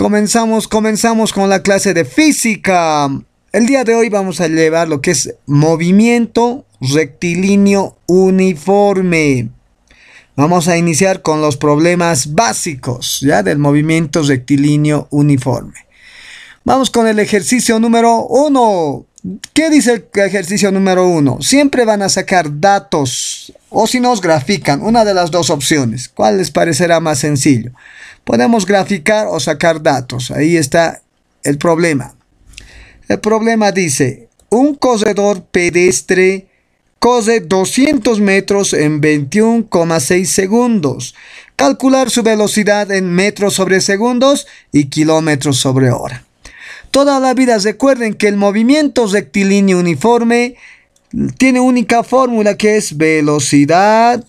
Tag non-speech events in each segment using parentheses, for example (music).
Comenzamos, comenzamos con la clase de física. El día de hoy vamos a llevar lo que es movimiento rectilíneo uniforme. Vamos a iniciar con los problemas básicos ya del movimiento rectilíneo uniforme. Vamos con el ejercicio número uno. ¿Qué dice el ejercicio número uno? Siempre van a sacar datos o si nos grafican, una de las dos opciones. ¿Cuál les parecerá más sencillo? podemos graficar o sacar datos. Ahí está el problema. El problema dice, un corredor pedestre corre 200 metros en 21,6 segundos. Calcular su velocidad en metros sobre segundos y kilómetros sobre hora. Toda la vida recuerden que el movimiento rectilíneo uniforme tiene única fórmula que es velocidad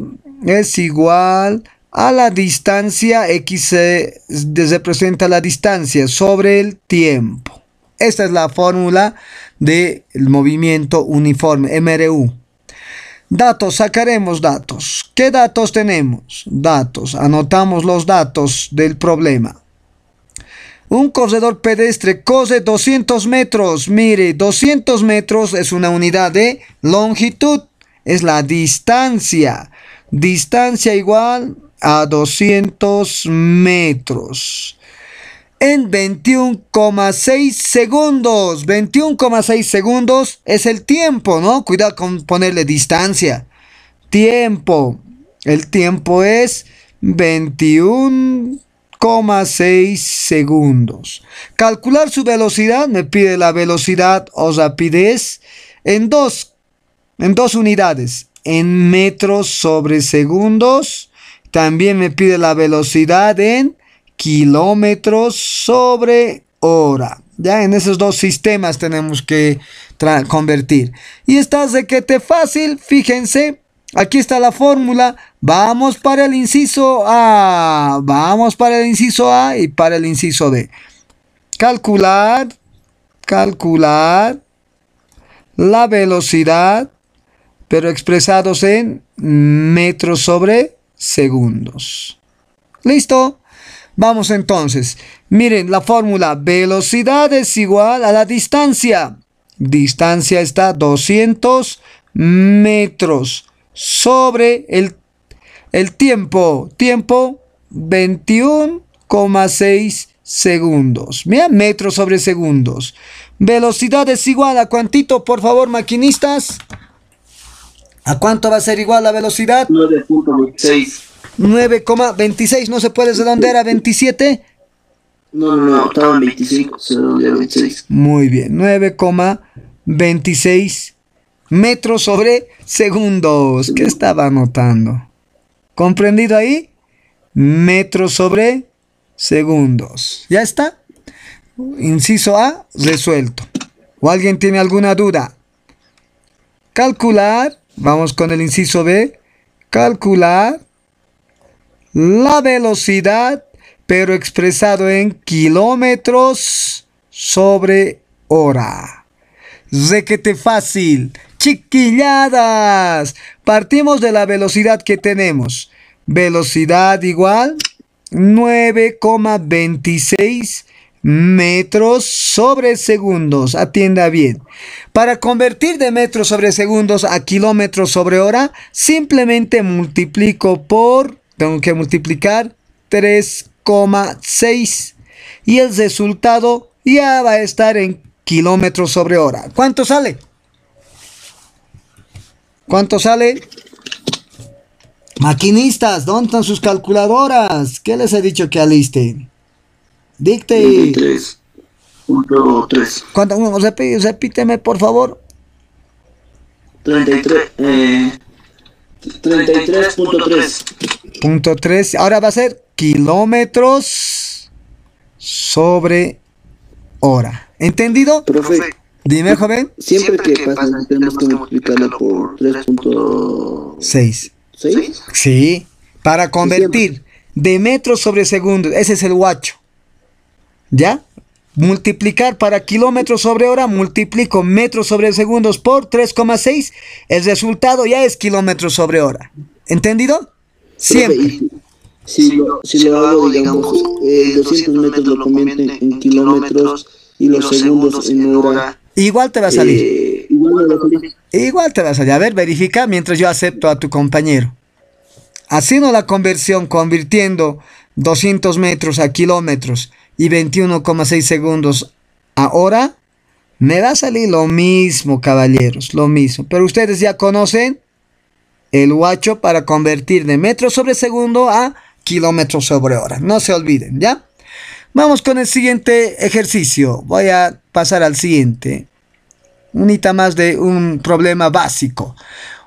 es igual a a la distancia x se representa la distancia sobre el tiempo. Esta es la fórmula del movimiento uniforme MRU. Datos, sacaremos datos. ¿Qué datos tenemos? Datos, anotamos los datos del problema. Un corredor pedestre cose 200 metros. Mire, 200 metros es una unidad de longitud, es la distancia Distancia igual a 200 metros. En 21,6 segundos. 21,6 segundos es el tiempo, ¿no? Cuidado con ponerle distancia. Tiempo. El tiempo es 21,6 segundos. Calcular su velocidad. Me pide la velocidad o rapidez en dos, en dos unidades en metros sobre segundos. También me pide la velocidad en kilómetros sobre hora. Ya en esos dos sistemas tenemos que convertir. Y estás de que te fácil, fíjense. Aquí está la fórmula. Vamos para el inciso A. Vamos para el inciso A y para el inciso B. Calcular, calcular la velocidad pero expresados en metros sobre segundos. ¿Listo? Vamos entonces. Miren, la fórmula velocidad es igual a la distancia. Distancia está 200 metros sobre el, tiempo. Tiempo 21,6 segundos. Miren, metros sobre segundos. Velocidad es igual a cuantito, por favor, maquinistas. ¿A cuánto va a ser igual la velocidad? 9.26. 9,26, no se puede dónde era, 27. No, no, no, estaba en 25, se 26. Muy bien, 9,26 metros sobre segundos. ¿Qué estaba anotando? ¿Comprendido ahí? Metros sobre segundos. ¿Ya está? Inciso A, resuelto. ¿O alguien tiene alguna duda? Calcular Vamos con el inciso B. Calcular la velocidad, pero expresado en kilómetros sobre hora. te fácil. Chiquilladas. Partimos de la velocidad que tenemos. Velocidad igual 9,26 metros sobre segundos. Atienda bien. Para convertir de metros sobre segundos a kilómetros sobre hora, simplemente multiplico por, tengo que multiplicar 3,6 y el resultado ya va a estar en kilómetros sobre hora. ¿Cuánto sale? ¿Cuánto sale? Maquinistas, ¿dónde están sus calculadoras? ¿Qué les he dicho que alisten? Dicte. ¿Cuánto? repíteme, por favor. 33. 33.3. Eh, Ahora va a ser kilómetros sobre hora. ¿Entendido? Profe. Dime, joven. Siempre, que, pasa, tenemos que multiplicarlo por 3.6. seis. Sí. Para convertir de metros sobre segundos. Ese es el guacho. ¿Ya? Multiplicar para kilómetros sobre hora, multiplico metros sobre segundos por 3,6. El resultado ya es kilómetros sobre hora. ¿Entendido? Siempre. si, hago, digamos, 200 eh, metros lo en, kilómetros y los, segundos en hora. Igual te va a salir. Eh, igual, va a salir. igual te va a salir. A ver, verifica mientras yo acepto a tu compañero. Haciendo la conversión, convirtiendo 200 metros a kilómetros y 21,6 segundos ahora, me va a salir lo mismo, caballeros, lo mismo. Pero ustedes ya conocen el guacho para convertir de metro sobre segundo a kilómetros sobre hora. No se olviden, ¿ya? Vamos con el siguiente ejercicio. Voy a pasar al siguiente. Unita más de un problema básico.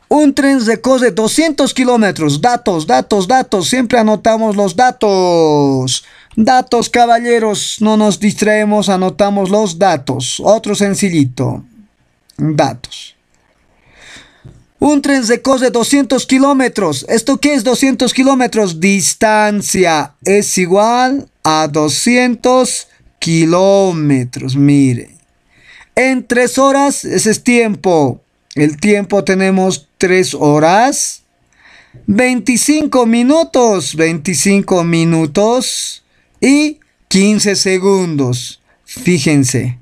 Un tren recorre 200 kilómetros. Datos, datos, datos. Siempre anotamos los datos. Datos, caballeros, no nos distraemos, anotamos los datos. Otro sencillito. Datos. Un tren DE 200 kilómetros. ¿Esto qué es 200 kilómetros? Distancia es igual a 200 kilómetros. Mire. En tres horas, ese es tiempo. El tiempo tenemos tres horas. 25 minutos. 25 minutos y 15 segundos. Fíjense.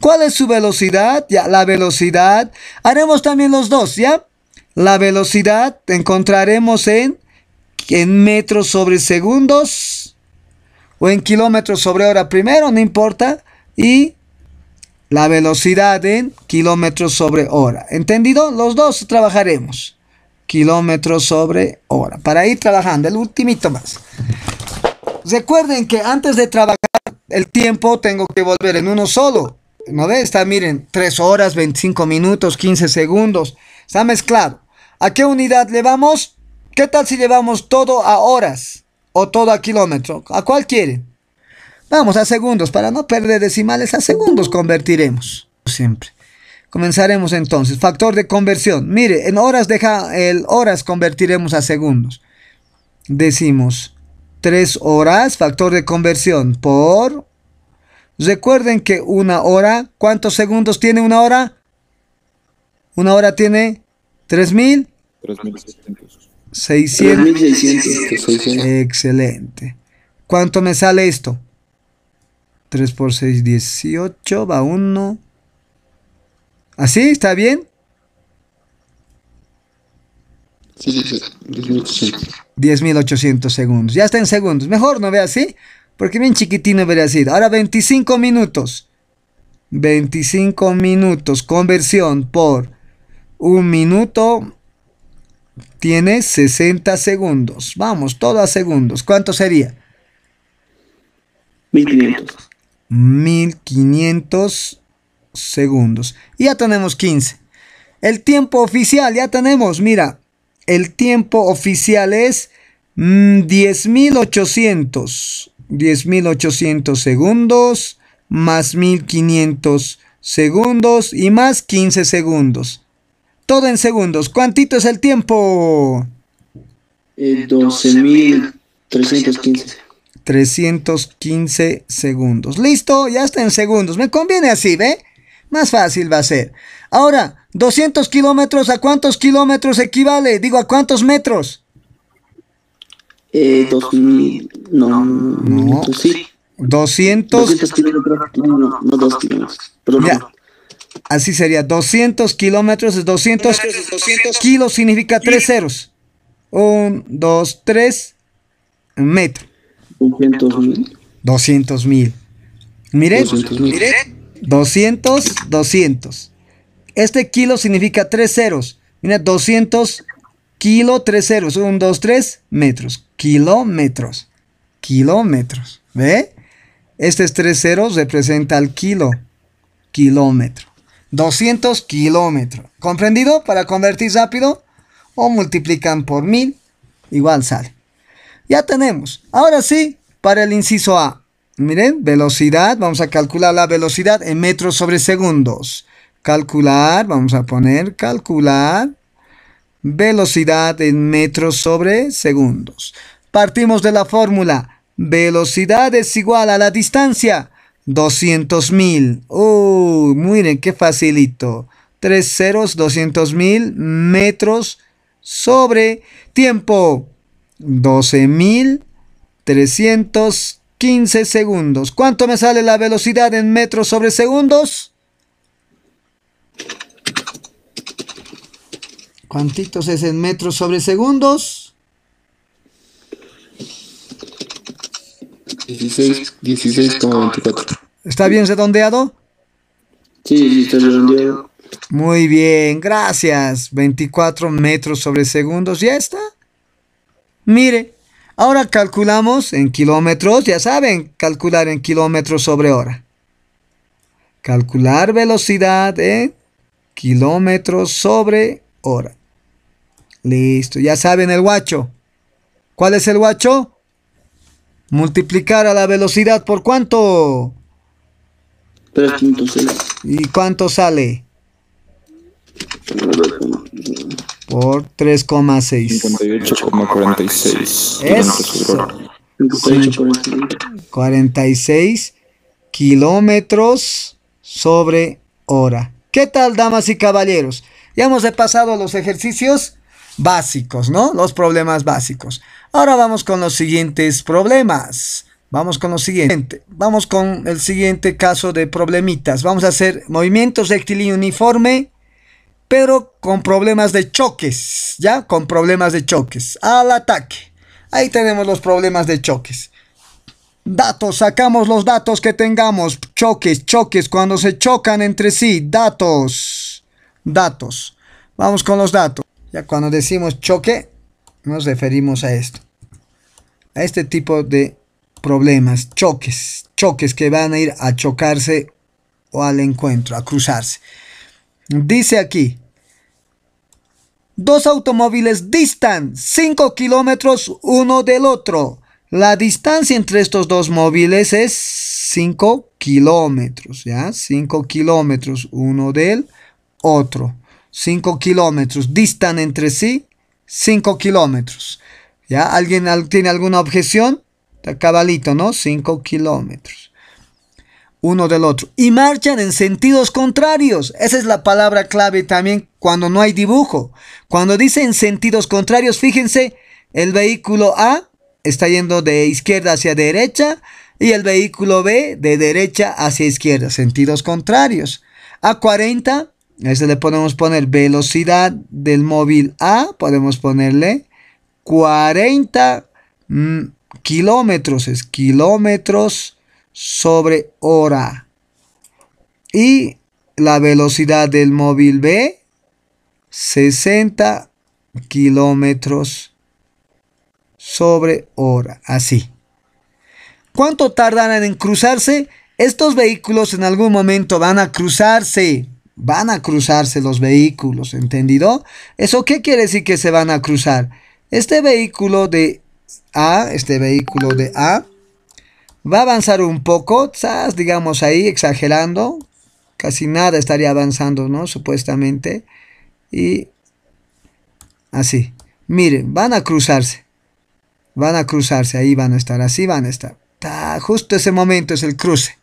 ¿Cuál es su velocidad? Ya, la velocidad. Haremos también los dos, ¿ya? La velocidad encontraremos en, en metros sobre segundos o en kilómetros sobre hora primero, no importa. Y la velocidad en kilómetros sobre hora. ¿Entendido? Los dos trabajaremos. Kilómetros sobre hora. Para ir trabajando, el ultimito más. Recuerden que antes de trabajar el tiempo tengo que volver en uno solo. ¿No ve? Está, miren, 3 horas, 25 minutos, 15 segundos. Está mezclado. ¿A qué unidad le vamos? ¿Qué tal si llevamos todo a horas o todo a kilómetro? ¿A cuál quieren? Vamos a segundos. Para no perder decimales, a segundos convertiremos. Siempre. Comenzaremos entonces. Factor de conversión. Mire, en horas deja el horas convertiremos a segundos. Decimos 3 horas, factor de conversión por... Recuerden que una hora, ¿cuántos segundos tiene una hora? Una hora tiene 3.000. 3.600. 600. Excelente. ¿Cuánto me sale esto? 3 por 6, 18, va 1. ¿Así? ¿Está bien? 10.800 segundos. Ya está en segundos. Mejor no vea así, porque bien chiquitino ver así. Ahora 25 minutos. 25 minutos. Conversión por un minuto. Tiene 60 segundos. Vamos, todo a segundos. ¿Cuánto sería? 1500. 1500 segundos. Y ya tenemos 15. El tiempo oficial, ya tenemos, mira, el tiempo oficial es 10.800. Mm, 10.800 segundos más 1.500 segundos y más 15 segundos. Todo en segundos. ¿Cuántito es el tiempo? 12.315. 315 segundos. Listo, ya está en segundos. Me conviene así, ¿ve? Más fácil va a ser. Ahora, 200 kilómetros, ¿a cuántos kilómetros equivale? Digo, ¿a cuántos metros? Eh, no, no. sí. 200, 200 kilómetros, no, no, no dos kilómetros, Ya. Así sería, 200 kilómetros, es 200, 200 kilos significa tres ceros. Un, dos, tres, metro. 200 mil. 200 mil. Mire, 200, 200, 200. Este kilo significa tres ceros. Miren, 200 kilo, tres ceros. 1, 2, 3 metros. Kilómetros. Kilómetros. ¿Ve? Estos tres ceros representa el kilo. Kilómetro. 200 kilómetros. ¿Comprendido? Para convertir rápido o multiplican por mil, igual sale. Ya tenemos. Ahora sí, para el inciso A. Miren, velocidad. Vamos a calcular la velocidad en metros sobre segundos. Calcular, vamos a poner calcular velocidad en metros sobre segundos. Partimos de la fórmula. Velocidad es igual a la distancia. 200.000. ¡Uy! Uh, miren qué facilito. Tres ceros, 200.000 metros sobre tiempo. 12.315 segundos. ¿Cuánto me sale la velocidad en metros sobre segundos? ¿Cuántitos es en metros sobre segundos? 16,24. 16, ¿Está bien redondeado? Sí, está redondeado. Muy bien, gracias. 24 metros sobre segundos, ya está. Mire, ahora calculamos en kilómetros, ya saben, calcular en kilómetros sobre hora. Calcular velocidad en kilómetros sobre hora. Listo, ya saben el guacho. ¿Cuál es el guacho? Multiplicar a la velocidad por cuánto? 3.6. ¿Y cuánto sale? Por 3,6. 58,46. 46 kilómetros sobre hora. ¿Qué tal, damas y caballeros? Ya hemos repasado los ejercicios básicos, ¿no? Los problemas básicos. Ahora vamos con los siguientes problemas. Vamos con los siguientes. Vamos con el siguiente caso de problemitas. Vamos a hacer movimientos rectilíneo uniforme, pero con problemas de choques, ¿ya? Con problemas de choques. Al ataque. Ahí tenemos los problemas de choques. Datos, sacamos los datos que tengamos. Choques, choques, cuando se chocan entre sí. Datos, datos. Vamos con los datos. Ya cuando decimos choque, nos referimos a esto. A este tipo de problemas, choques, choques que van a ir a chocarse o al encuentro, a cruzarse. Dice aquí, dos automóviles distan 5 kilómetros uno del otro. La distancia entre estos dos móviles es 5 kilómetros, ¿ya? 5 kilómetros uno del otro. 5 kilómetros, distan entre sí 5 kilómetros. ¿Ya? ¿Alguien tiene alguna objeción? Cabalito, ¿no? 5 kilómetros. Uno del otro. Y marchan en sentidos contrarios. Esa es la palabra clave también cuando no hay dibujo. Cuando dicen sentidos contrarios, fíjense, el vehículo A está yendo de izquierda hacia derecha y el vehículo B de derecha hacia izquierda, sentidos contrarios. A 40, a este le podemos poner velocidad del móvil A, podemos ponerle 40 mm, kilómetros, es kilómetros sobre hora. Y la velocidad del móvil B, 60 kilómetros sobre hora. Así. ¿Cuánto tardarán en cruzarse? Estos vehículos en algún momento van a cruzarse. Van a cruzarse los vehículos, ¿entendido? ¿Eso qué quiere decir que se van a cruzar? Este vehículo de A, este vehículo de A, va a avanzar un poco, digamos ahí, exagerando. Casi nada estaría avanzando, ¿no? Supuestamente. Y así. Miren, van a cruzarse. Van a cruzarse, ahí van a estar, así van a estar. justo ese momento es el cruce.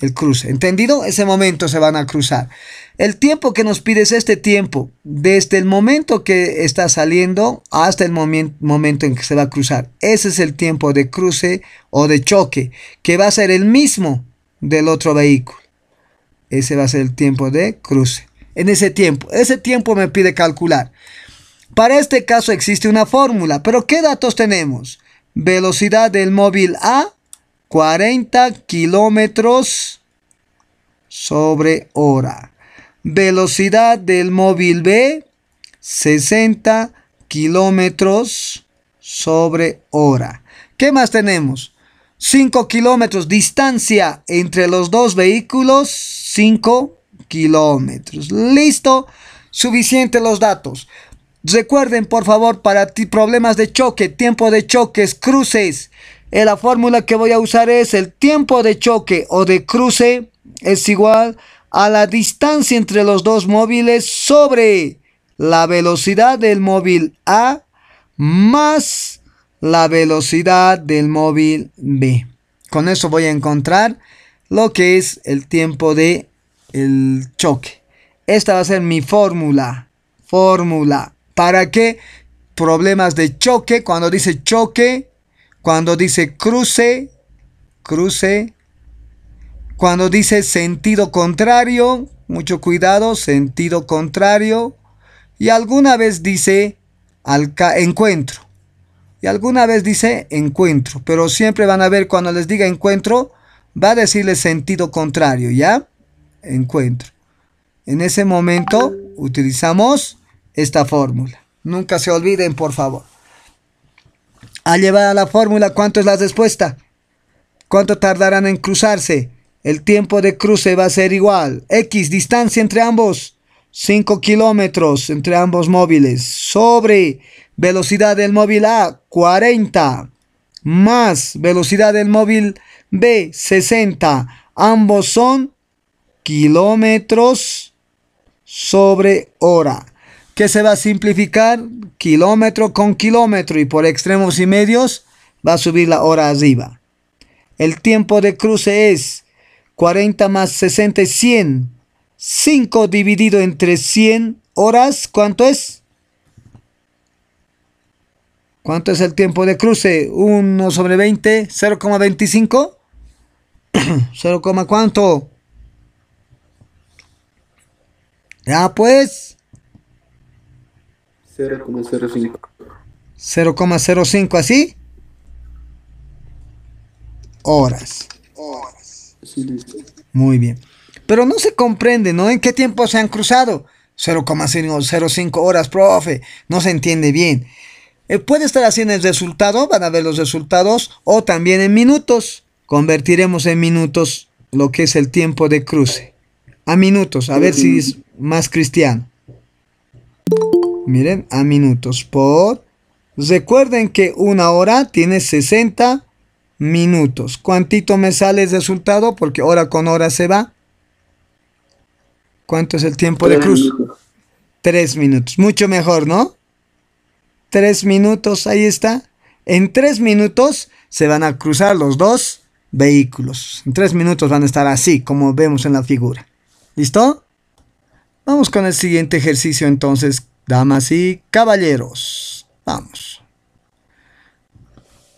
El cruce, ¿entendido? Ese momento se van a cruzar. El tiempo que nos pide es este tiempo, desde el momento que está saliendo hasta el momento en que se va a cruzar. Ese es el tiempo de cruce o de choque, que va a ser el mismo del otro vehículo. Ese va a ser el tiempo de cruce. En ese tiempo, ese tiempo me pide calcular. Para este caso existe una fórmula, pero ¿qué datos tenemos? Velocidad del móvil A, 40 kilómetros sobre hora. Velocidad del móvil B, 60 kilómetros sobre hora. ¿Qué más tenemos? 5 kilómetros, distancia entre los dos vehículos, 5 kilómetros. Listo, suficiente los datos. Recuerden, por favor, para ti, problemas de choque, tiempo de choques, cruces. Eh, la fórmula que voy a usar es el tiempo de choque o de cruce es igual a la distancia entre los dos móviles sobre la velocidad del móvil A más la velocidad del móvil B. Con eso voy a encontrar lo que es el tiempo de el choque. Esta va a ser mi fórmula. Fórmula. ¿Para qué? Problemas de choque, cuando dice choque, cuando dice cruce, cruce, cuando dice sentido contrario, mucho cuidado, sentido contrario, y alguna vez dice encuentro, y alguna vez dice encuentro, pero siempre van a ver cuando les diga encuentro, va a decirle sentido contrario, ¿ya? Encuentro. En ese momento utilizamos esta fórmula. Nunca se olviden, por favor. A llevar a la fórmula, ¿cuánto es la respuesta? ¿Cuánto tardarán en cruzarse? El tiempo de cruce va a ser igual. X, distancia entre ambos. 5 kilómetros entre ambos móviles. Sobre velocidad del móvil A, 40. Más velocidad del móvil B, 60. Ambos son kilómetros sobre hora que se va a simplificar kilómetro con kilómetro y por extremos y medios va a subir la hora arriba. El tiempo de cruce es 40 más 60 es 100. 5 dividido entre 100 horas, ¿cuánto es? ¿Cuánto es el tiempo de cruce? 1 sobre 20, 0,25. 0, ¿cuánto? Ya pues, 0,05. 0,05 así. Horas. Horas. Muy bien. Pero no se comprende, ¿no? ¿En qué tiempo se han cruzado? 0,05 horas, profe. No se entiende bien. Eh, puede estar así en el resultado, van a ver los resultados, o también en minutos. Convertiremos en minutos lo que es el tiempo de cruce. A minutos, a ver si es más cristiano. Miren, a minutos por... Recuerden que una hora tiene 60 minutos. ¿Cuánto me sale el resultado? Porque hora con hora se va. ¿Cuánto es el tiempo de cruz? Tres minutos. Mucho mejor, ¿no? Tres minutos, ahí está. En tres minutos se van a cruzar los dos vehículos. En tres minutos van a estar así, como vemos en la figura. ¿Listo? Vamos con el siguiente ejercicio entonces. Damas y caballeros, vamos.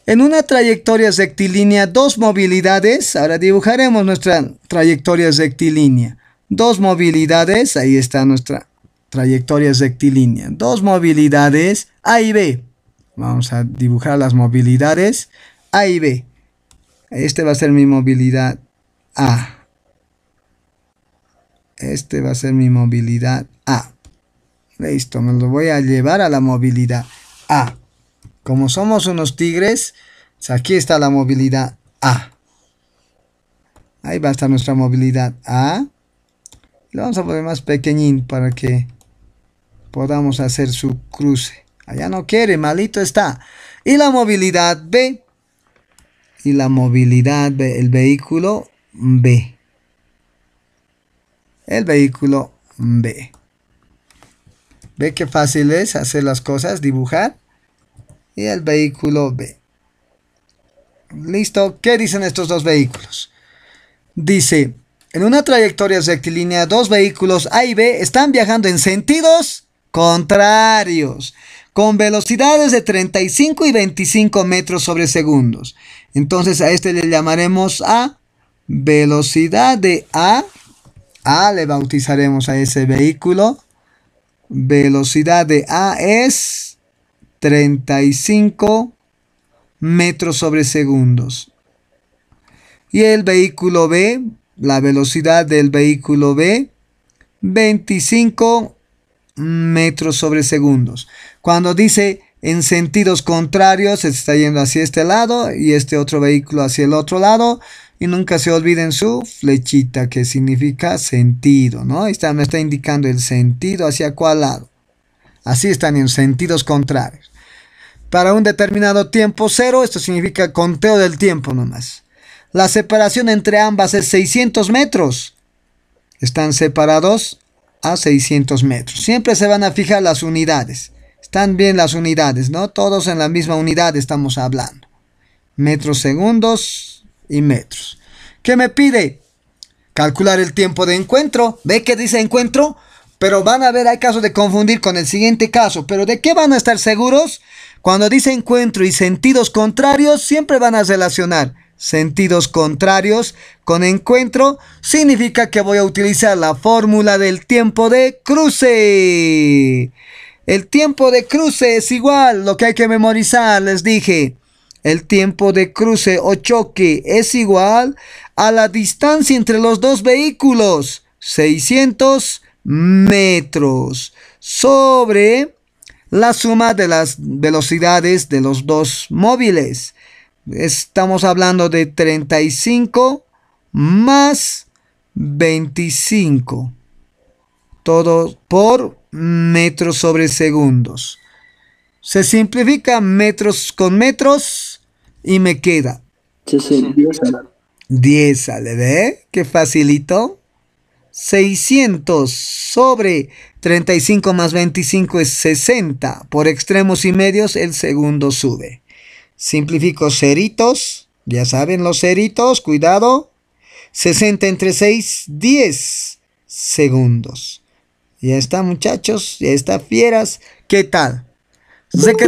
En una trayectoria rectilínea, dos movilidades. Ahora dibujaremos nuestra trayectoria rectilínea. Dos movilidades, ahí está nuestra trayectoria rectilínea. Dos movilidades, A y B. Vamos a dibujar las movilidades A y B. Este va a ser mi movilidad A. Este va a ser mi movilidad A. Listo, me lo voy a llevar a la movilidad A. Como somos unos tigres, pues aquí está la movilidad A. Ahí va a estar nuestra movilidad A. Lo vamos a poner más pequeñín para que podamos hacer su cruce. Allá no quiere, malito está. Y la movilidad B. Y la movilidad B, el vehículo B. El vehículo B. Ve qué fácil es hacer las cosas, dibujar. Y el vehículo B. Listo. ¿Qué dicen estos dos vehículos? Dice, en una trayectoria rectilínea, dos vehículos A y B están viajando en sentidos contrarios, con velocidades de 35 y 25 metros sobre segundos. Entonces a este le llamaremos A, velocidad de A. A le bautizaremos a ese vehículo velocidad de A es 35 metros sobre segundos. Y el vehículo B, la velocidad del vehículo B, 25 metros sobre segundos. Cuando dice en sentidos contrarios, se está yendo hacia este lado y este otro vehículo hacia el otro lado, y nunca se olviden su flechita que significa sentido, ¿no? Ahí me está indicando el sentido hacia cuál lado. Así están en sentidos contrarios. Para un determinado tiempo cero, esto significa conteo del tiempo nomás. La separación entre ambas es 600 metros. Están separados a 600 metros. Siempre se van a fijar las unidades. Están bien las unidades, ¿no? Todos en la misma unidad estamos hablando. Metros segundos, y metros. ¿Qué me pide? Calcular el tiempo de encuentro. ¿Ve que dice encuentro? Pero van a ver, hay casos de confundir con el siguiente caso. ¿Pero de qué van a estar seguros? Cuando dice encuentro y sentidos contrarios, siempre van a relacionar sentidos contrarios con encuentro. Significa que voy a utilizar la fórmula del tiempo de cruce. El tiempo de cruce es igual, lo que hay que memorizar, les dije. El tiempo de cruce o choque es igual a la distancia entre los dos vehículos, 600 metros, sobre la suma de las velocidades de los dos móviles. Estamos hablando de 35 más 25. Todo por metros sobre segundos. Se simplifica metros con metros y me queda. Sí, sí, 10 sale. 10 sale, ¿ve? Qué facilito. 600 sobre 35 más 25 es 60. Por extremos y medios el segundo sube. Simplifico ceritos. Ya saben los ceritos, cuidado. 60 entre 6, 10 segundos. Ya está muchachos, ya está fieras. ¿Qué tal?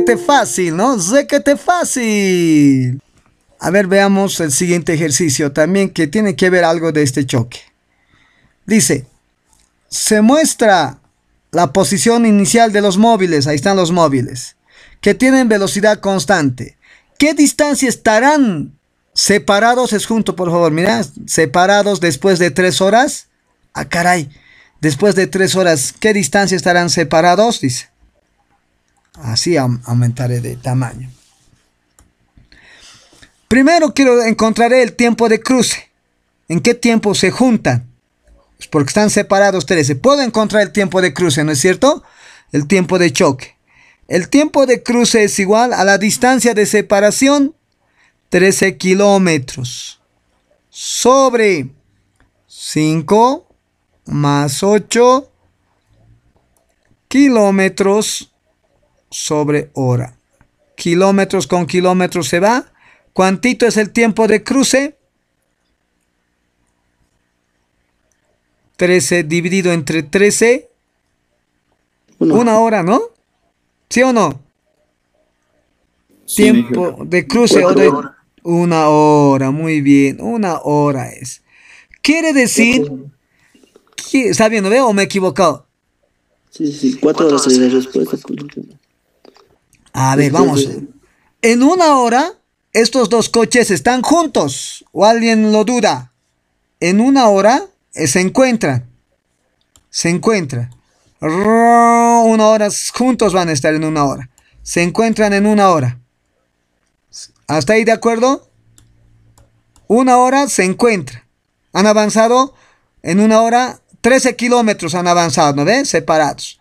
te fácil, ¿no? te fácil. A ver, veamos el siguiente ejercicio también que tiene que ver algo de este choque. Dice, se muestra la posición inicial de los móviles, ahí están los móviles, que tienen velocidad constante. ¿Qué distancia estarán separados? Es junto, por favor, mira, separados después de tres horas. Ah, caray, después de tres horas, ¿qué distancia estarán separados? Dice así aumentaré de tamaño. Primero quiero encontraré el tiempo de cruce. ¿En qué tiempo se juntan? porque están separados 13. Puedo encontrar el tiempo de cruce, ¿no es cierto? El tiempo de choque. El tiempo de cruce es igual a la distancia de separación 13 kilómetros sobre 5 más 8 kilómetros sobre hora. Kilómetros con kilómetros se va. ¿Cuánto es el tiempo de cruce? 13 dividido entre 13. Una, hora, ¿no? ¿Sí o no? tiempo de cruce una hora, muy bien, una hora es. Quiere decir, ¿está bien, veo o me he equivocado? Sí, sí, cuatro horas sería respuesta. A ver, vamos. Eh, en una hora, estos dos coches están juntos. ¿O alguien lo duda? En una hora eh, se encuentran. Se encuentran. Una hora, juntos van a estar en una hora. Se encuentran en una hora. ¿Hasta ahí de acuerdo? Una hora se encuentran Han avanzado en una hora 13 kilómetros han avanzado, ¿no ven? Separados.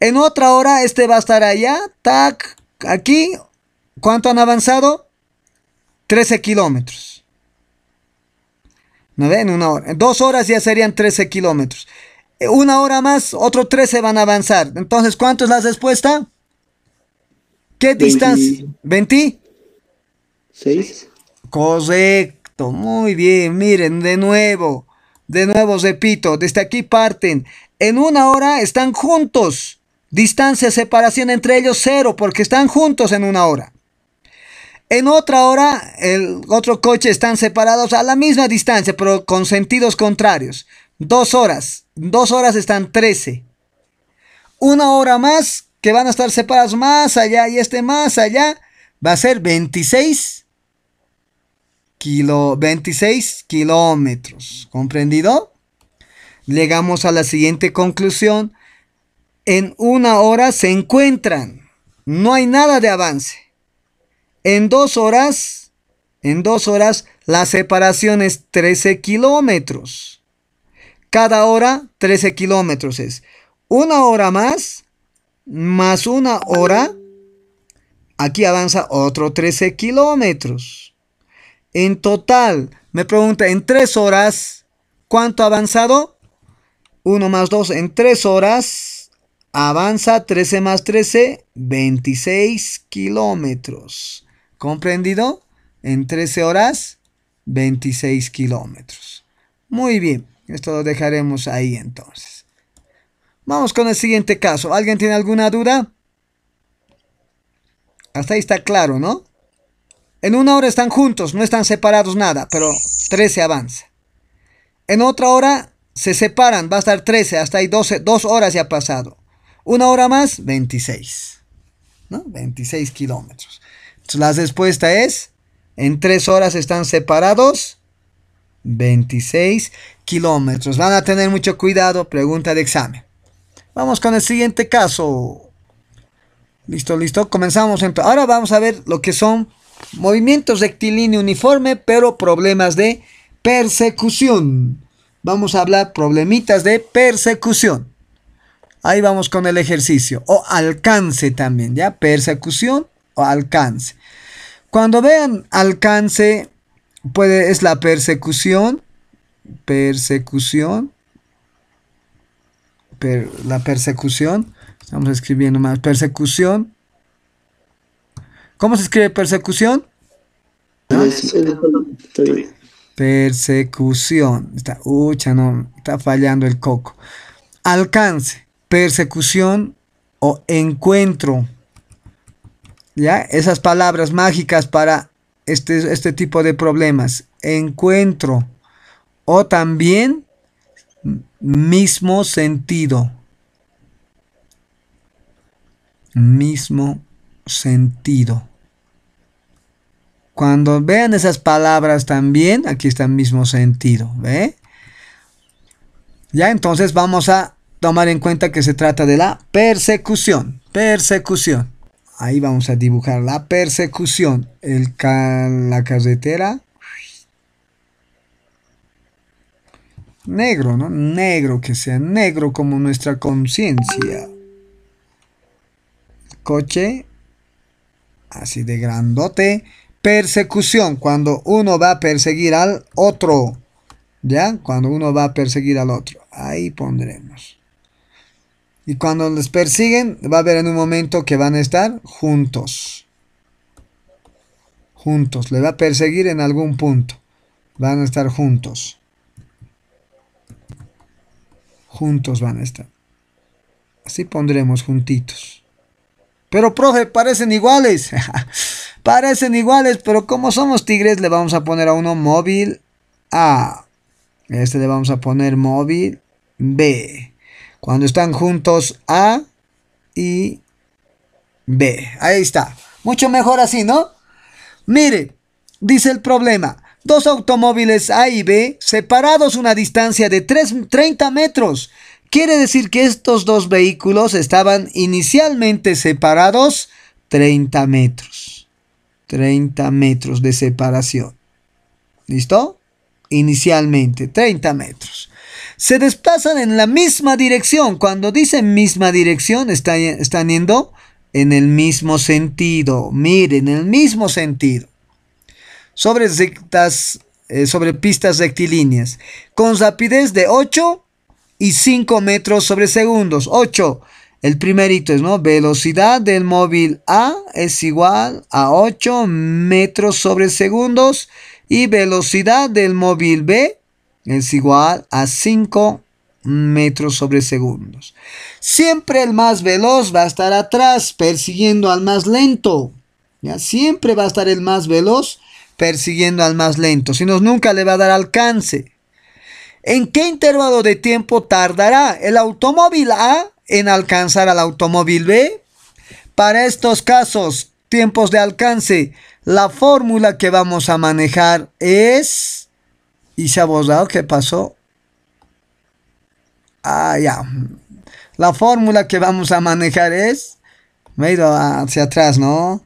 En otra hora este va a estar allá, tac, Aquí, ¿cuánto han avanzado? 13 kilómetros. ¿No ven? Una hora. En dos horas ya serían 13 kilómetros. Eh, una hora más, otro 13 van a avanzar. Entonces, ¿cuánto es la respuesta? ¿Qué distancia? 20. 6 Correcto, muy bien. Miren, de nuevo, de nuevo repito, desde aquí parten. En una hora están juntos. Distancia, separación entre ellos cero porque están juntos en una hora. En otra hora, el otro coche están separados a la misma distancia, pero con sentidos contrarios. Dos horas. Dos horas están 13. Una hora más, que van a estar separados más allá y este más allá, va a ser 26, kilo, 26 kilómetros. ¿Comprendido? Llegamos a la siguiente conclusión en una hora se encuentran. No hay nada de avance. En dos horas, en dos horas, la separación es 13 kilómetros. Cada hora, 13 kilómetros es. Una hora más, más una hora, aquí avanza otro 13 kilómetros. En total, me pregunta, en tres horas, ¿cuánto ha avanzado? Uno más dos, en tres horas, Avanza 13 más 13, 26 kilómetros. ¿Comprendido? En 13 horas, 26 kilómetros. Muy bien, esto lo dejaremos ahí entonces. Vamos con el siguiente caso. ¿Alguien tiene alguna duda? Hasta ahí está claro, ¿no? En una hora están juntos, no están separados nada, pero 13 avanza. En otra hora se separan, va a estar 13, hasta ahí 12, dos horas ya ha pasado. Una hora más, 26. ¿no? 26 kilómetros. Entonces la respuesta es, en tres horas están separados 26 kilómetros. Van a tener mucho cuidado, pregunta de examen. Vamos con el siguiente caso. Listo, listo. Comenzamos entonces. Ahora vamos a ver lo que son movimientos rectilíneo uniforme, pero problemas de persecución. Vamos a hablar problemitas de persecución. Ahí vamos con el ejercicio. O alcance también, ¿ya? Persecución o alcance. Cuando vean alcance, puede, es la persecución. Persecución. la persecución. Estamos escribiendo más. Persecución. ¿Cómo se escribe persecución? Persecución. Está, no, está fallando el coco. Alcance persecución o encuentro. ¿Ya? Esas palabras mágicas para este, este tipo de problemas. Encuentro. O también mismo sentido. Mismo sentido. Cuando vean esas palabras también, aquí está el mismo sentido. ¿ve? Ya entonces vamos a tomar en cuenta que se trata de la persecución. Persecución. Ahí vamos a dibujar la persecución. la carretera. Negro, ¿no? Negro, que sea negro como nuestra conciencia. Coche. Así de grandote. Persecución, cuando uno va a perseguir al otro. ¿Ya? Cuando uno va a perseguir al otro. Ahí pondremos. Y cuando les persiguen, va a haber en un momento que van a estar juntos. Juntos. Le va a perseguir en algún punto. Van a estar juntos. Juntos van a estar. Así pondremos juntitos. Pero, profe, parecen iguales. (laughs) parecen iguales, pero como somos tigres, le vamos a poner a uno móvil A. Este le vamos a poner móvil B. Cuando están juntos A y B. Ahí está. Mucho mejor así, ¿no? Mire, dice el problema. Dos automóviles A y B separados una distancia de 30 metros. Quiere decir que estos dos vehículos estaban inicialmente separados 30 metros. 30 metros de separación. ¿Listo? Inicialmente, 30 metros se desplazan en la misma dirección. Cuando dicen misma dirección, están yendo en el mismo sentido. Miren, en el mismo sentido. Sobre, eh, sobre pistas rectilíneas. Con rapidez de 8 y 5 metros sobre segundos. 8. El primerito es, ¿no? Velocidad del móvil A es igual a 8 metros sobre segundos. Y velocidad del móvil B es igual a 5 metros sobre segundos. Siempre el más veloz va a estar atrás persiguiendo al más lento. ¿ya? Siempre va a estar el más veloz persiguiendo al más lento, Si no, nunca le va a dar alcance. ¿En qué intervalo de tiempo tardará el automóvil A en alcanzar al automóvil B? Para estos casos, tiempos de alcance, la fórmula que vamos a manejar es ¿Y se ha borrado? ¿Qué pasó? Ah, ya. La fórmula que vamos a manejar es... Me he ido hacia atrás, ¿no?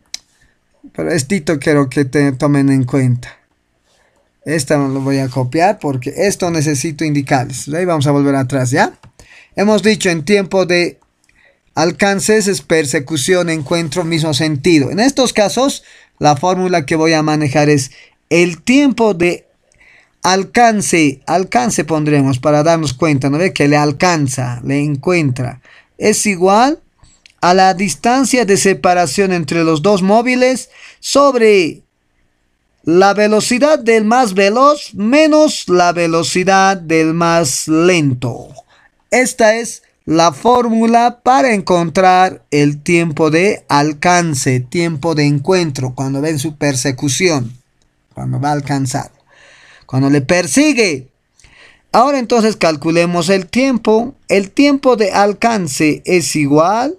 Pero esto quiero que te tomen en cuenta. Esta lo voy a copiar porque esto necesito indicarles. Ahí vamos a volver atrás, ¿ya? Hemos dicho en tiempo de alcances es persecución, encuentro, mismo sentido. En estos casos, la fórmula que voy a manejar es el tiempo de alcance, alcance pondremos para darnos cuenta, ¿no ve? Que le alcanza, le encuentra. Es igual a la distancia de separación entre los dos móviles sobre la velocidad del más veloz menos la velocidad del más lento. Esta es la fórmula para encontrar el tiempo de alcance, tiempo de encuentro, cuando ven su persecución, cuando va a alcanzar cuando le persigue. Ahora entonces calculemos el tiempo. El tiempo de alcance es igual.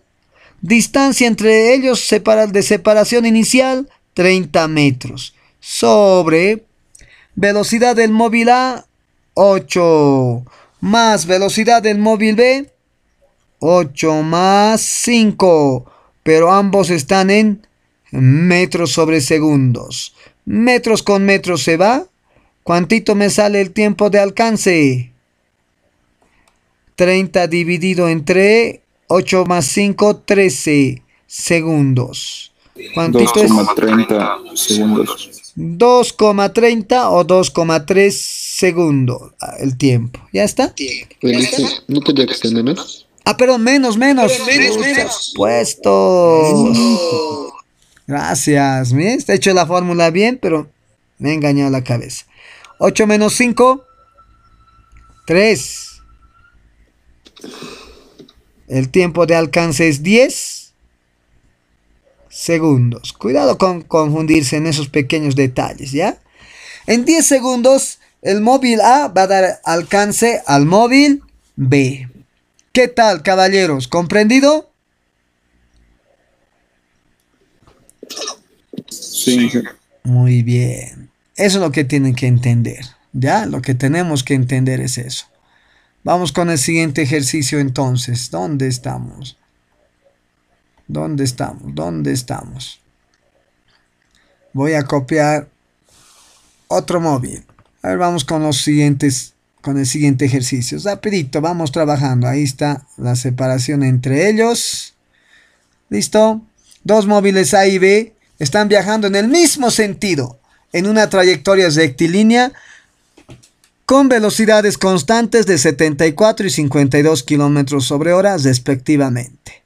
Distancia entre ellos de separación inicial 30 metros. Sobre velocidad del móvil A 8 más velocidad del móvil B 8 más 5. Pero ambos están en metros sobre segundos. Metros con metros se va. ¿Cuánto me sale el tiempo de alcance? 30 dividido entre 8 más 5, 13 segundos. ¿Cuánto es? 2,30 segundos. 2,30 o 2,3 segundos ah, el tiempo. ¿Ya está? ¿No tendría que ser menos? Ah, perdón, menos, menos. Menos, menos. Puesto. Gracias. ¿me está hecho la fórmula bien, pero me he engañado la cabeza. 8 menos 5. 3. El tiempo de alcance es 10 segundos. Cuidado con confundirse en esos pequeños detalles, ¿ya? En 10 segundos, el móvil A va a dar alcance al móvil B. ¿Qué tal, caballeros? ¿Comprendido? Sí. Muy bien. Eso es lo que tienen que entender. Ya, lo que tenemos que entender es eso. Vamos con el siguiente ejercicio entonces. ¿Dónde estamos? ¿Dónde estamos? ¿Dónde estamos? Voy a copiar otro móvil. A ver, vamos con los siguientes, con el siguiente ejercicio. Rapidito, vamos trabajando. Ahí está la separación entre ellos. ¿Listo? Dos móviles A y B están viajando en el mismo sentido en una trayectoria rectilínea con velocidades constantes de 74 y 52 kilómetros sobre hora respectivamente.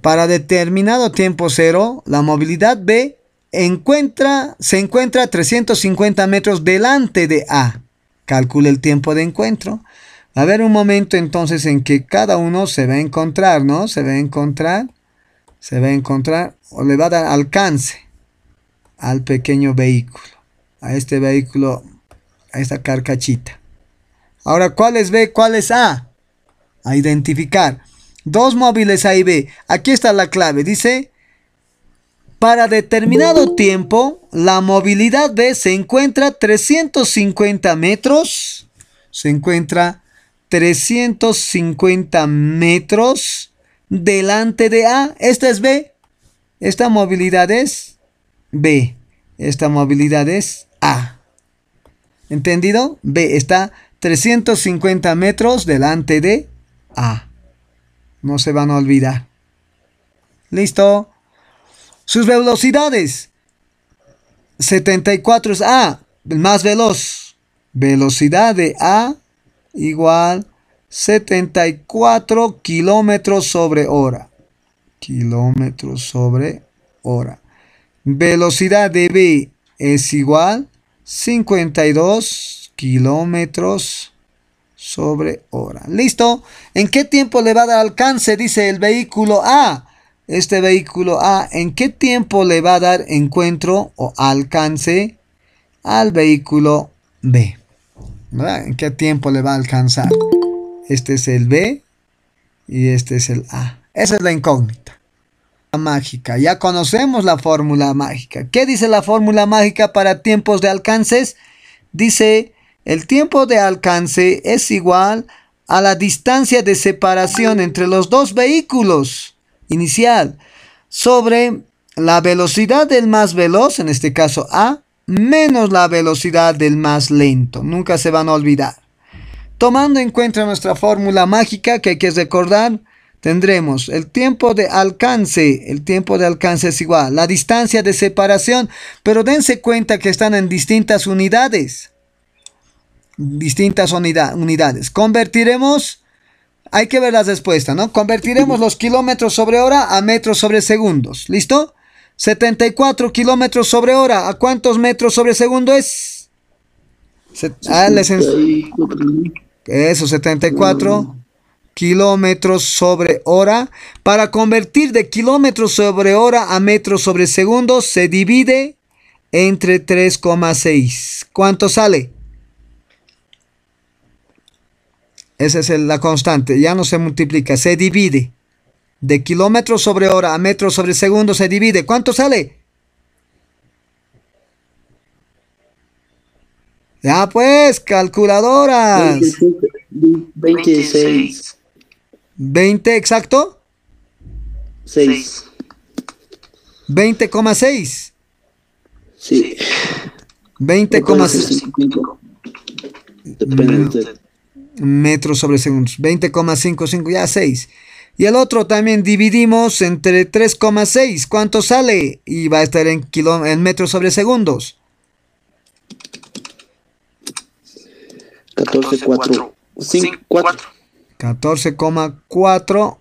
Para determinado tiempo cero, la movilidad B encuentra, se encuentra 350 metros delante de A. calcule el tiempo de encuentro. Va a haber un momento entonces en que cada uno se va a encontrar, ¿no? Se va a encontrar, se va a encontrar o le va a dar alcance al pequeño vehículo a este vehículo, a esta carcachita. Ahora, ¿cuál es B? ¿Cuál es A? A identificar. Dos móviles A y B. Aquí está la clave. Dice, para determinado tiempo, la movilidad B se encuentra 350 metros. Se encuentra 350 metros delante de A. Esta es B. Esta movilidad es B. Esta movilidad es a. ¿Entendido? B está 350 metros delante de A. No se van a olvidar. Listo. Sus velocidades. 74 es A, el más veloz. Velocidad de A igual 74 kilómetros sobre hora. Kilómetros sobre hora. Velocidad de B es igual 52 kilómetros sobre hora. ¿Listo? ¿En qué tiempo le va a dar alcance? Dice el vehículo A. Este vehículo A, ¿en qué tiempo le va a dar encuentro o alcance al vehículo B? ¿En qué tiempo le va a alcanzar? Este es el B y este es el A. Esa es la incógnita mágica. Ya conocemos la fórmula mágica. ¿Qué dice la fórmula mágica para tiempos de alcances? Dice, el tiempo de alcance es igual a la distancia de separación entre los dos vehículos inicial sobre la velocidad del más veloz, en este caso A, menos la velocidad del más lento. Nunca se van a olvidar. Tomando en cuenta nuestra fórmula mágica que hay que recordar, tendremos el tiempo de alcance. El tiempo de alcance es igual. La distancia de separación. Pero dense cuenta que están en distintas unidades. Distintas unidades. Convertiremos. Hay que ver las respuestas, ¿no? Convertiremos los kilómetros sobre hora a metros sobre segundos. ¿Listo? 74 kilómetros sobre hora. ¿A cuántos metros sobre segundo es? ah, les Eso, 74 kilómetros sobre hora. Para convertir de kilómetros sobre hora a metros sobre segundo se divide entre 3,6. ¿Cuánto sale? Esa es la constante, ya no se multiplica, se divide. De kilómetros sobre hora a metros sobre segundo se divide. ¿Cuánto sale? Ya pues, calculadoras 26. ¿20 exacto? 6. 20,6. Sí. ¿20,6? Depende metros sobre segundos. 20,55, ya 6. Y el otro también dividimos entre 3,6. ¿Cuánto sale? Y va a estar en, en metros sobre segundos. 14,4. 4. 4. 14,4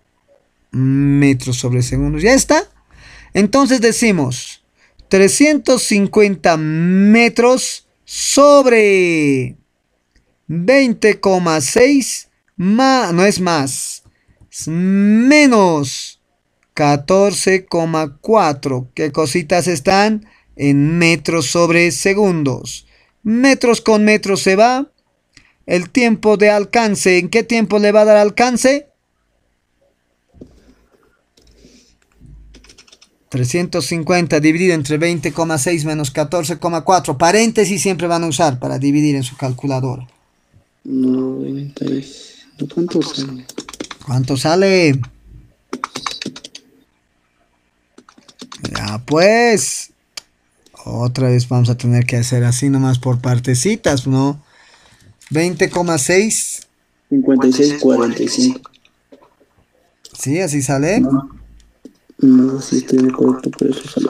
metros sobre segundos. Ya está. Entonces decimos 350 metros sobre 20,6 más, no es más, menos 14,4. ¿Qué cositas están? En metros sobre segundos. Metros con metros se va el tiempo de alcance. ¿En qué tiempo le va a dar alcance? 350 dividido entre 20,6 menos 14,4. Paréntesis siempre van a usar para dividir en su calculadora. no. ¿Cuánto sale? ¿Cuánto sale? Ya pues. Otra vez vamos a tener que hacer así nomás por partecitas, ¿no? 20,6. 56,45 45. ¿Sí? ¿Así sale? No, no sí correcto, eso sale.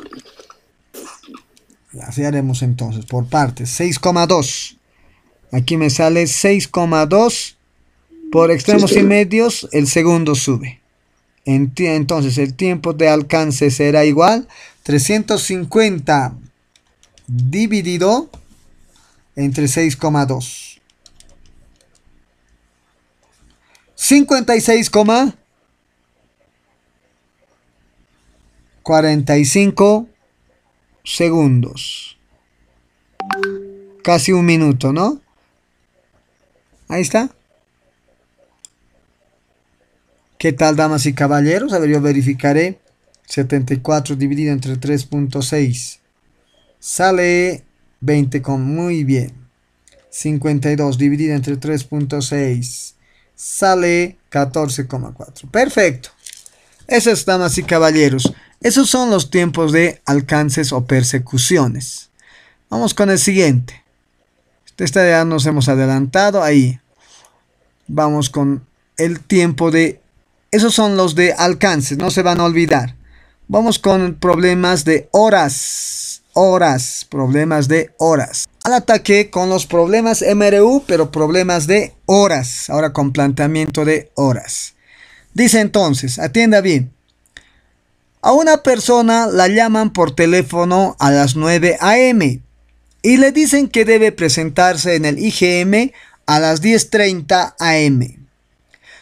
Así haremos entonces, por partes. 6,2. Aquí me sale 6,2. Por extremos y medios, el segundo sube. Entonces, el tiempo de alcance será igual. 350 dividido entre 6,2. 56, 45 segundos. Casi un minuto, ¿no? Ahí está. ¿Qué tal, damas y caballeros? A ver, yo verificaré. 74 dividido entre 3.6. Sale 20 muy bien. 52 dividido entre 3.6 sale 14,4. Perfecto. Esas, damas y caballeros, esos son los tiempos de alcances o persecuciones. Vamos con el siguiente. Esta ya nos hemos adelantado ahí. Vamos con el tiempo de... Esos son los de alcances, no se van a olvidar. Vamos con problemas de horas. Horas, problemas de horas al ataque con los problemas MRU, pero problemas de horas, ahora con planteamiento de horas. Dice entonces, atienda bien. A una persona la llaman por teléfono a las 9 a.m. y le dicen que debe presentarse en el IGM a las 10.30 a.m.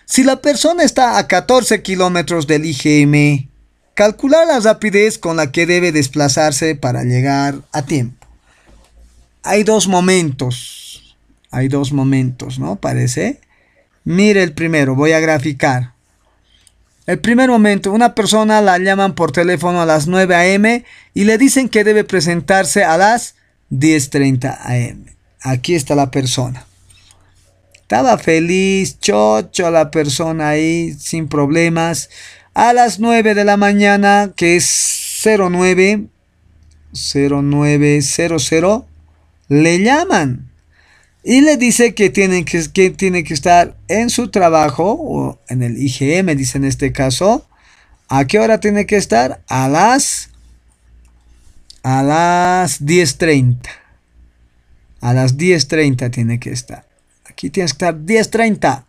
Si la persona está a 14 kilómetros del IGM, calcular la rapidez con la que debe desplazarse para llegar a tiempo hay dos momentos. Hay dos momentos, ¿no? Parece. Mire el primero, voy a graficar. El primer momento, una persona la llaman por teléfono a las 9 a.m. y le dicen que debe presentarse a las 10.30 a.m. Aquí está la persona. Estaba feliz, chocho la persona ahí, sin problemas. A las 9 de la mañana, que es 09, 0900, le llaman y le dice que tiene que, tiene que estar en su trabajo, o en el IGM, dice en este caso. ¿A qué hora tiene que estar? A las, a las 10.30. A las 10.30 tiene que estar. Aquí tiene que estar 10.30.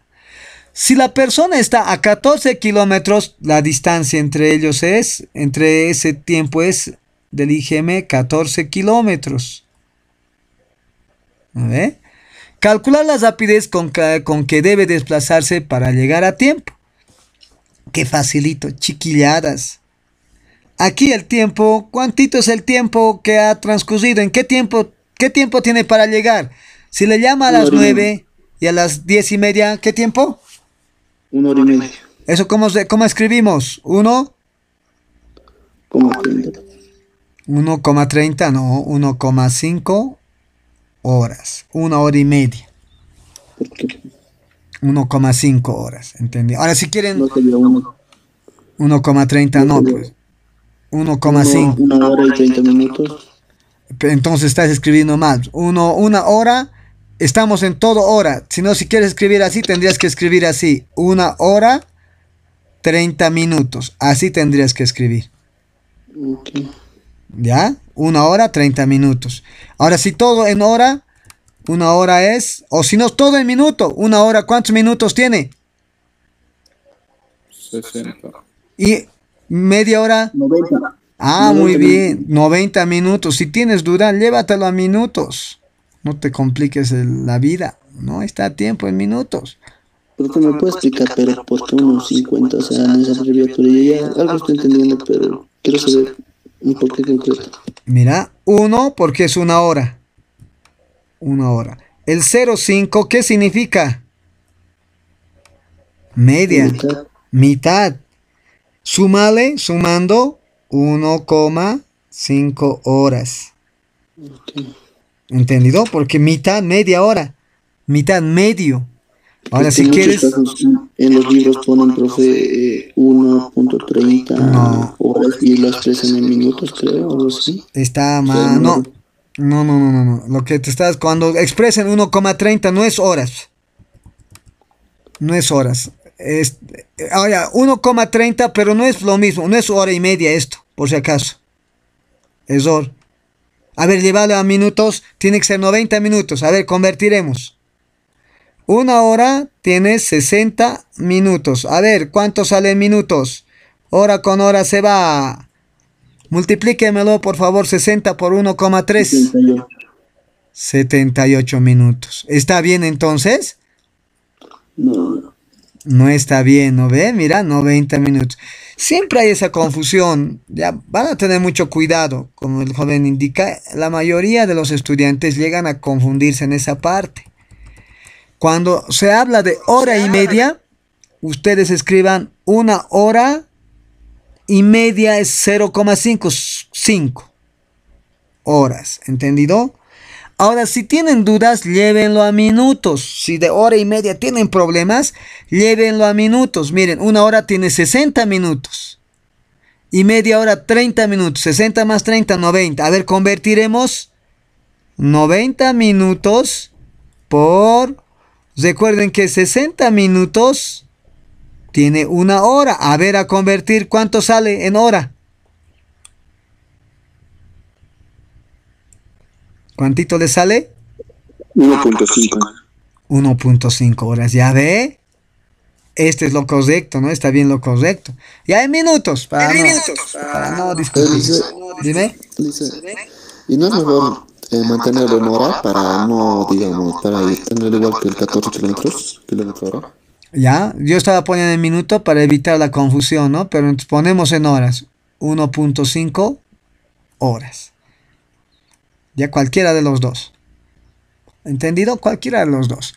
Si la persona está a 14 kilómetros, la distancia entre ellos es, entre ese tiempo es del IGM 14 kilómetros. ¿Eh? Calcular la rapidez con que, con que debe desplazarse para llegar a tiempo. Qué facilito, chiquilladas. Aquí el tiempo, ¿cuánto es el tiempo que ha transcurrido? ¿En qué tiempo, qué tiempo tiene para llegar? Si le llama a las nueve y a las diez y media, ¿qué tiempo? Una hora y media. ¿Eso cómo, cómo escribimos? ¿Uno? Como 1,30, no, 1,5 horas, una hora y media. 1,5 horas, ¿entendí? Ahora si quieren... 1,30 no, pues. 1,5. Una hora y 30 minutos. Entonces estás escribiendo mal. una hora, estamos en todo hora. Si no, si quieres escribir así, tendrías que escribir así. Una hora, 30 minutos. Así tendrías que escribir. ¿Ya? una hora 30 minutos. Ahora, si todo en hora, una hora es, o si no todo en minuto, una hora, ¿cuántos minutos tiene? 60. ¿Y media hora? 90. Ah, muy bien, 90 minutos. Si tienes duda, llévatelo a minutos. No te compliques la vida, no está a tiempo en minutos. que ¿me puedes explicar, pero por pues, qué unos 50? O sea, en esa abreviatura yo ya algo estoy entendiendo, pero quiero saber Mira, 1 porque es una hora. Una hora. El 05, ¿qué significa? Media. Mitad. Sumale, sumando, 1,5 horas. ¿Entendido? Porque mitad, media hora. Mitad, medio. Ahora, si quieres en los libros ponen, profe, 1.30 eh, horas y las en minutos, creo, o así. Está mal, no. No, no, no, no, no. Lo que te estás, cuando expresen 1,30 no es horas. No es horas. Es, ahora, eh, 1,30, pero no es lo mismo. No es hora y media esto, por si acaso. Es hora. A ver, llevarlo a minutos. Tiene que ser 90 minutos. A ver, convertiremos. Una hora tiene 60 minutos. A ver, ¿cuánto salen minutos? Hora con hora se va. Multiplíquemelo, por favor, 60 por 1,3. 78 minutos. ¿Está bien entonces? No. No está bien, ¿no ve? Mira, 90 minutos. Siempre hay esa confusión. Ya van a tener mucho cuidado. Como el joven indica, la mayoría de los estudiantes llegan a confundirse en esa parte. Cuando se habla de hora y media, ustedes escriban una hora y media es 0,55 horas. ¿Entendido? Ahora, si tienen dudas, llévenlo a minutos. Si de hora y media tienen problemas, llévenlo a minutos. Miren, una hora tiene 60 minutos. Y media hora 30 minutos. 60 más 30, 90. A ver, convertiremos 90 minutos por Recuerden que 60 minutos tiene una hora. A ver, a convertir, ¿cuánto sale en hora? ¿Cuántito le sale? 1.5. 1.5 horas, ¿ya ve? Este es lo correcto, ¿no? Está bien lo correcto. Ya hay minutos, para, minutos, para, no ah. Dime. y no es mejor eh, mantenerlo en hora ¿ah? para no, digamos, para Tenerlo igual que el 14 kilómetros, kilómetro hora. Ya, yo estaba poniendo en minuto para evitar la confusión, ¿no? Pero ponemos en horas, 1.5 horas. Ya cualquiera de los dos. ¿Entendido? Cualquiera de los dos.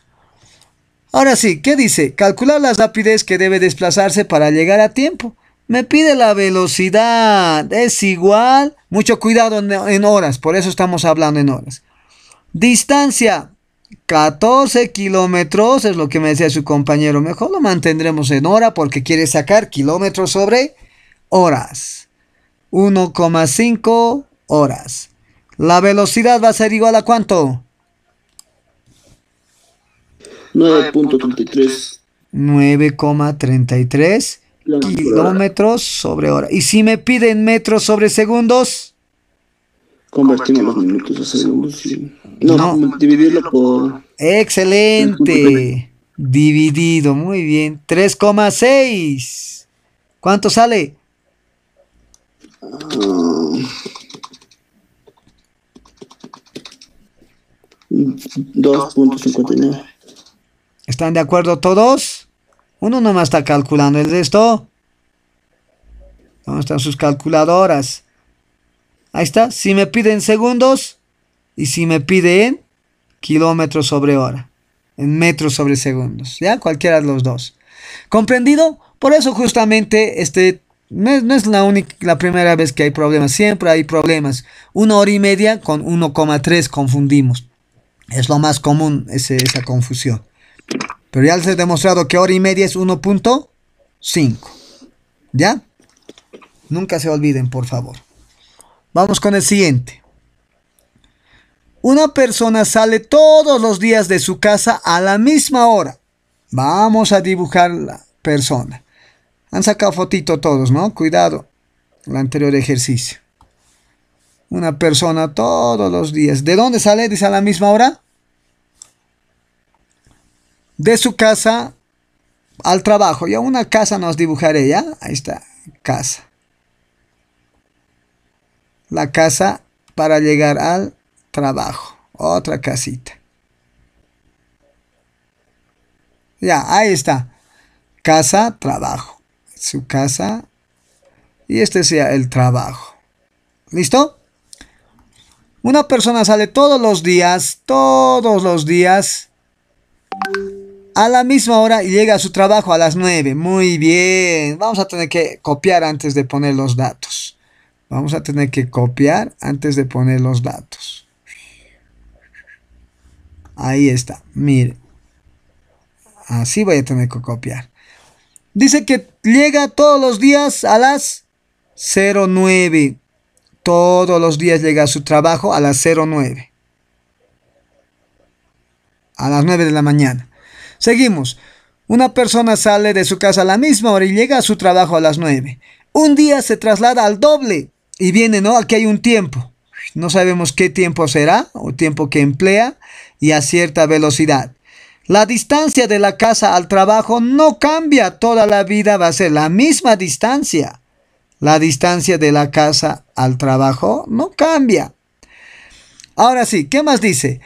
Ahora sí, ¿qué dice? Calcular la rapidez que debe desplazarse para llegar a tiempo me pide la velocidad, es igual, mucho cuidado en, horas, por eso estamos hablando en horas. Distancia, 14 kilómetros, es lo que me decía su compañero, mejor lo mantendremos en hora porque quiere sacar kilómetros sobre horas, 1,5 horas. La velocidad va a ser igual a cuánto? 9.33. 9,33 kilómetros sobre hora. Y si me piden metros sobre segundos. Convertimos los minutos a segundos. No, dividirlo por. Excelente. Dividido, muy bien. 3,6. ¿Cuánto sale? ¿2.59? Ah. ¿Están de acuerdo todos? Uno nomás está calculando el resto. ¿Dónde están sus calculadoras? Ahí está. Si me piden segundos y si me piden kilómetros sobre hora. En metros sobre segundos. ¿Ya? Cualquiera de los dos. ¿Comprendido? Por eso justamente este no es, la, única, la primera vez que hay problemas. Siempre hay problemas. Una hora y media con 1,3 confundimos. Es lo más común esa confusión. Pero ya les he demostrado que hora y media es 1.5. ¿Ya? Nunca se olviden, por favor. Vamos con el siguiente. Una persona sale todos los días de su casa a la misma hora. Vamos a dibujar la persona. Han sacado fotito todos, ¿no? Cuidado. El anterior ejercicio. Una persona todos los días. ¿De dónde sale? Dice a la misma hora. De su casa al trabajo. a una casa nos dibujaré, ¿ya? Ahí está, casa. La casa para llegar al trabajo. Otra casita. Ya, ahí está. Casa, trabajo. Su casa. Y este sea el trabajo. ¿Listo? Una persona sale todos los días, todos los días a la misma hora llega a su trabajo a las 9. Muy bien. Vamos a tener que copiar antes de poner los datos. Vamos a tener que copiar antes de poner los datos. Ahí está. Mire. Así voy a tener que copiar. Dice que llega todos los días a las 09. Todos los días llega a su trabajo a las 09. A las 9 de la mañana. Seguimos. Una persona sale de su casa a la misma hora y llega a su trabajo a las 9. Un día se traslada al doble y viene, ¿no? Aquí hay un tiempo. No sabemos qué tiempo será o tiempo que emplea y a cierta velocidad. La distancia de la casa al trabajo no cambia, toda la vida va a ser la misma distancia. La distancia de la casa al trabajo no cambia. Ahora sí, ¿qué más dice?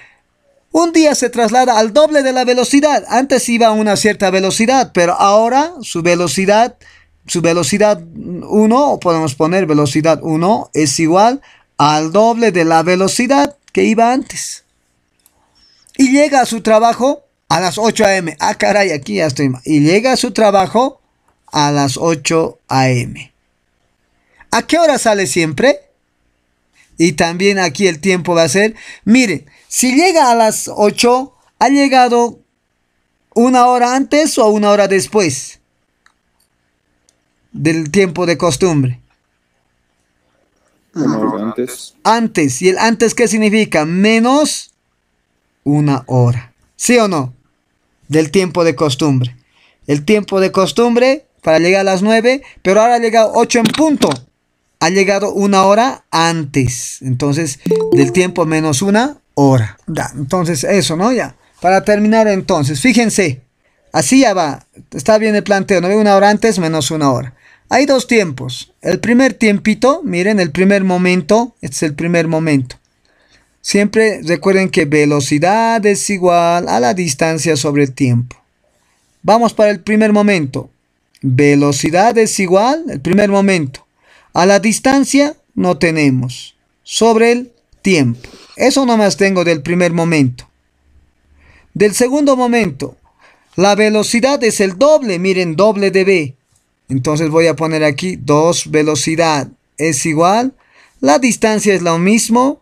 Un día se traslada al doble de la velocidad. Antes iba a una cierta velocidad, pero ahora su velocidad, su velocidad 1, podemos poner velocidad 1, es igual al doble de la velocidad que iba antes. Y llega a su trabajo a las 8 a.m. Ah, caray, aquí ya estoy. Y llega a su trabajo a las 8 a.m. ¿A qué hora sale siempre? Y también aquí el tiempo va a ser, miren, si llega a las 8, ha llegado una hora antes o una hora después del tiempo de costumbre. Una hora antes. Antes. ¿Y el antes qué significa? Menos una hora. ¿Sí o no? Del tiempo de costumbre. El tiempo de costumbre para llegar a las 9, pero ahora ha llegado 8 en punto. Ha llegado una hora antes. Entonces, del tiempo menos una hora. entonces, eso, ¿no? Ya. Para terminar entonces, fíjense, así ya va. Está bien el planteo, ¿no? Una hora antes menos una hora. Hay dos tiempos. El primer tiempito, miren, el primer momento, este es el primer momento. Siempre recuerden que velocidad es igual a la distancia sobre el tiempo. Vamos para el primer momento. Velocidad es igual, el primer momento. A la distancia no tenemos. Sobre el tiempo. Eso nomás tengo del primer momento. Del segundo momento, la velocidad es el doble, miren, doble de B. Entonces voy a poner aquí 2 velocidad es igual, la distancia es lo mismo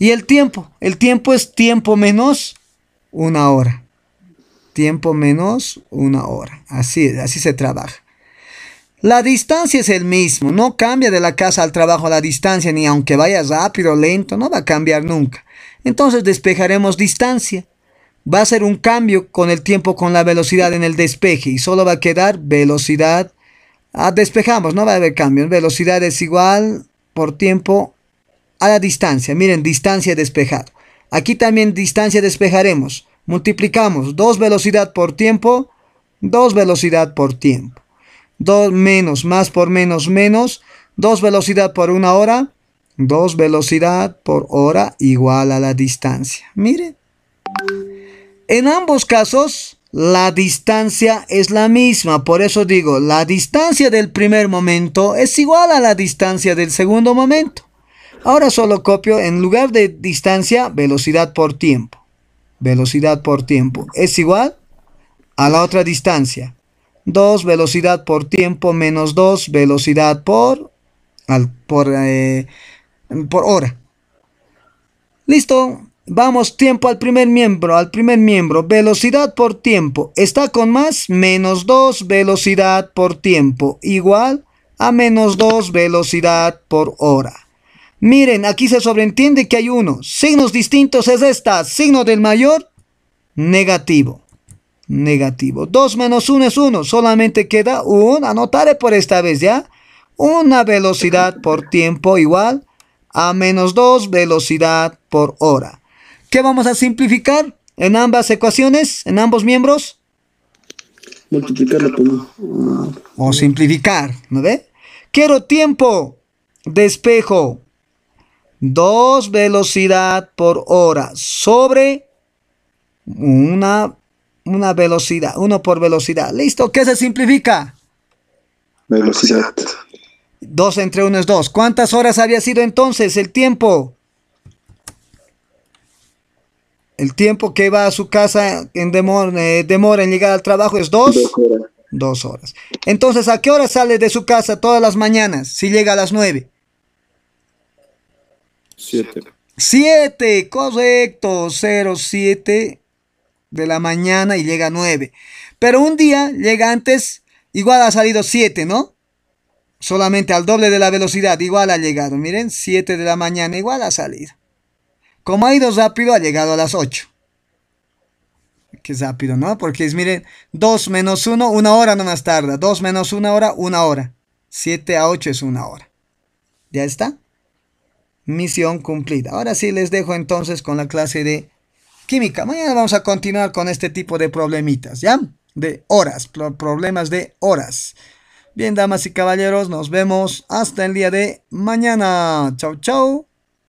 y el tiempo. El tiempo es tiempo menos una hora. Tiempo menos una hora. Así, así se trabaja. La distancia es el mismo, no cambia de la casa al trabajo la distancia, ni aunque vaya rápido o lento, no va a cambiar nunca. Entonces despejaremos distancia. Va a ser un cambio con el tiempo, con la velocidad en el despeje y solo va a quedar velocidad. Ah, despejamos, no va a haber cambios. Velocidad es igual por tiempo a la distancia. Miren, distancia despejado. Aquí también distancia despejaremos. Multiplicamos dos velocidad por tiempo, dos velocidad por tiempo. 2 menos, más por menos, menos, 2 velocidad por una hora, 2 velocidad por hora igual a la distancia. Miren, en ambos casos la distancia es la misma, por eso digo, la distancia del primer momento es igual a la distancia del segundo momento. Ahora solo copio en lugar de distancia, velocidad por tiempo. Velocidad por tiempo es igual a la otra distancia. 2 velocidad por tiempo menos 2 velocidad por, por, eh, por hora. Listo, vamos tiempo al primer miembro, al primer miembro, velocidad por tiempo, está con más, menos 2 velocidad por tiempo, igual a menos 2 velocidad por hora. Miren, aquí se sobreentiende que hay uno. Signos distintos es esta. Signo del mayor, negativo negativo. 2 menos 1 es 1. Solamente queda un. Anotaré por esta vez ya. Una velocidad por tiempo igual a menos 2 velocidad por hora. ¿Qué vamos a simplificar en ambas ecuaciones, en ambos miembros? Multiplicarlo por 1. O simplificar, ¿no ve? Quiero tiempo despejo. espejo 2 velocidad por hora sobre una una velocidad, uno por velocidad. Listo, ¿qué se simplifica? Velocidad. Dos entre uno es dos. ¿Cuántas horas había sido entonces el tiempo? El tiempo que va a su casa en eh, demora, en llegar al trabajo es Dos, dos, horas. Entonces, ¿a qué hora sale de su casa todas las mañanas si llega a las nueve. Siete. Siete, correcto. Cero, siete de la mañana y llega a 9. Pero un día llega antes, igual ha salido 7, ¿no? Solamente al doble de la velocidad, igual ha llegado. Miren, 7 de la mañana, igual ha salido. Como ha ido rápido, ha llegado a las 8. Qué rápido, ¿no? Porque es, miren, 2 menos 1, una hora no más tarda. 2 menos 1 hora, una hora. 7 a 8 es una hora. ¿Ya está? Misión cumplida. Ahora sí les dejo entonces con la clase de química. Mañana vamos a continuar con este tipo de problemitas, ¿ya? De horas, problemas de horas. Bien, damas y caballeros, nos vemos hasta el día de mañana. Chau, chau.